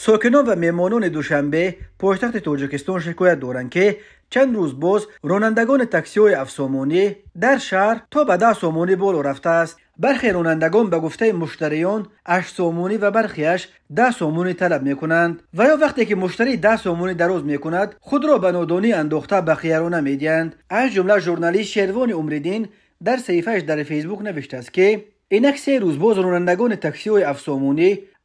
ساکنان و میمانان دوشنبه پایتخت تاجیکستان شکایت دارند که چند روز باز رانندگان تاکسی های افسامانی در شهر تا به ده سامانی بالا رفته است برخی رانندگان به گفته مشتریان اش سومونی و برخیش ده سامانی طلب می کنند و یا وقتی که مشتری ده سامانی دراز می کند خود را به نادانی انداخته به خیرانه می از جمله ژورنالیست شروان عمریدین در صحیفهش در فیسبوک نوشته است که اینک سه روز باز رانندگان تاکسی های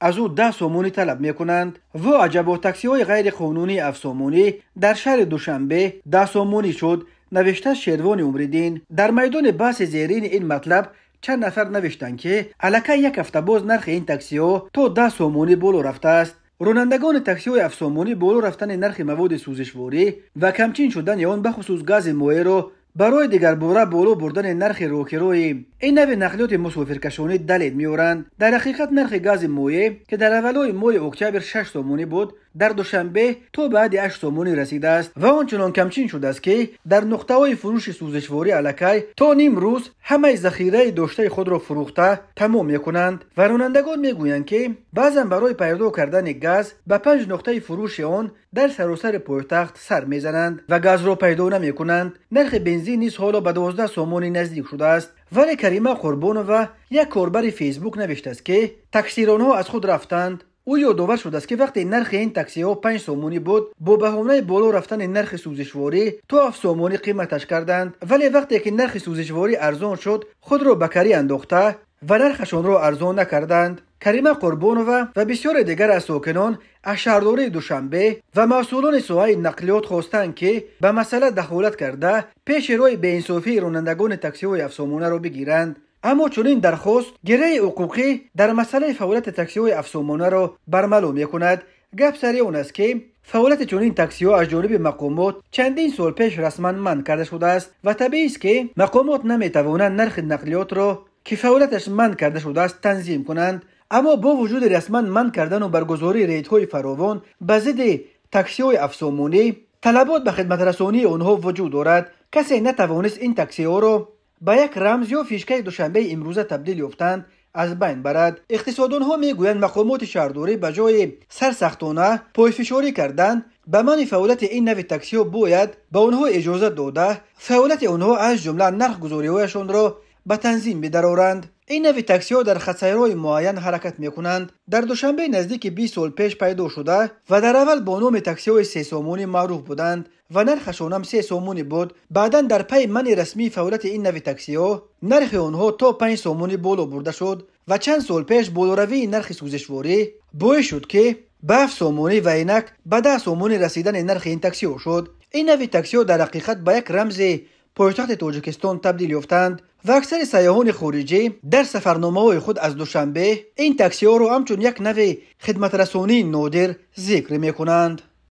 از او ده سومونی طلب می کنند و عجب و تاکسی های غیر قانونی افسومونی در شهر دوشنبه ده سومونی شد نوشته شیروان عمریدین در میدان بحث زیرین این مطلب چند نفر نوشتند که علکه یک هفته باز نرخ این تاکسی ها تا ده سومونی بلو رفته است رونندگان تاکسی های افسامونی بالو رفتن نرخ مواد سوزشواری و کمچین شدن یا آن بخصوص گاز مایع را برای دیگر بورا بولو بردن نرخ روکروی این نوی نقلیات مسافرکشانی دلیل میورند در حقیقت نرخ گاز مویه که در اولای موی اکتبر 6 تومانی بود در دوشنبه تا بعدی 8 تومانی رسیده است و آنچنان کمچین شده است که در نقطه های فروش سوزشواری علکی تا نیم روز همه ذخیره داشته خود را فروخته تمام کنند و رانندگان میگویند که بعضا برای پیدا کردن گاز به پنج نقطه فروش آن در سراسر پایتخت سر میزنند و گاز را پیدا نمی کنند نرخ بنزین نیز حالا به 12 سومانی نزدیک شده است ولی کریمه و یک کاربر فیسبوک نوشته است که تکثیرانها از خود رفتند او یادآور شده است که وقتی نرخ این تاکسی ها 5 سومونی بود با بهونه بالا رفتن نرخ سوزشواری تو 7 سومونی قیمتش کردند ولی وقتی که نرخ سوزشواری ارزان شد خود را بکری انداخته و نرخشان را ارزان نکردند کریمه قربونوا و بسیار دیگر از ساکنان از شهرداری دوشنبه و مسئولان سوهای نقلیات خواستند که به مسئله دخولت کرده پیش روی به انصافی رانندگان تاکسی های افسامونه را بگیرند اما چون این درخواست گره حقوقی در مسئله فعالیت تاکسی های افسومانه را برملو می کند گپ سری اون است که فعالیت چون این تاکسی ها از جانب مقامات چندین سال پیش رسما من کرده شده است و طبیعی است که مقامات نمی توانند نرخ نقلیات را که فعالیتش من کرده شده است تنظیم کنند اما با وجود رسما من کردن و برگزاری ریدهای های فراوان به ضد تاکسی های افسومونی طلبات به خدمت رسانی آنها وجود دارد کسی نتوانست این تاکسی ها را با یک رمز یا فیشکه دوشنبه امروزه تبدیل یافتند از بین برد اقتصادان ها می گویند مقامات شهرداری به جای سرسختانه پایفشاری کردند به من فعالیت این نوی تاکسی ها باید به آنها اجازه داده فعالیت اونها از جمله نرخ گذاری هایشان را به تنظیم بدرارند این نوی ها در خطسیرهای معین حرکت کنند در دوشنبه نزدیک 20 سال پیش پیدا شده و در اول با نام های سه سومونی معروف بودند و نرخشان هم سه سومونی بود. بعدا در پی منی رسمی فعالیت این نوی ها نرخ آنها تا 5 سومونی بالا برده شد و چند سال پیش بولوروی نرخ سوزشواری باعث شد که به 7 سومونی و اینک به 10 سومونی رسیدن نرخ این ها شد. این نوی در حقیقت به یک رمز پایتخت تاجیکستان تبدیل یافتند و اکثر سیاحان خارجی در سفرنامه خود از دوشنبه این تاکسی‌ها ها را همچون یک نوع خدمت رسانی نادر ذکر می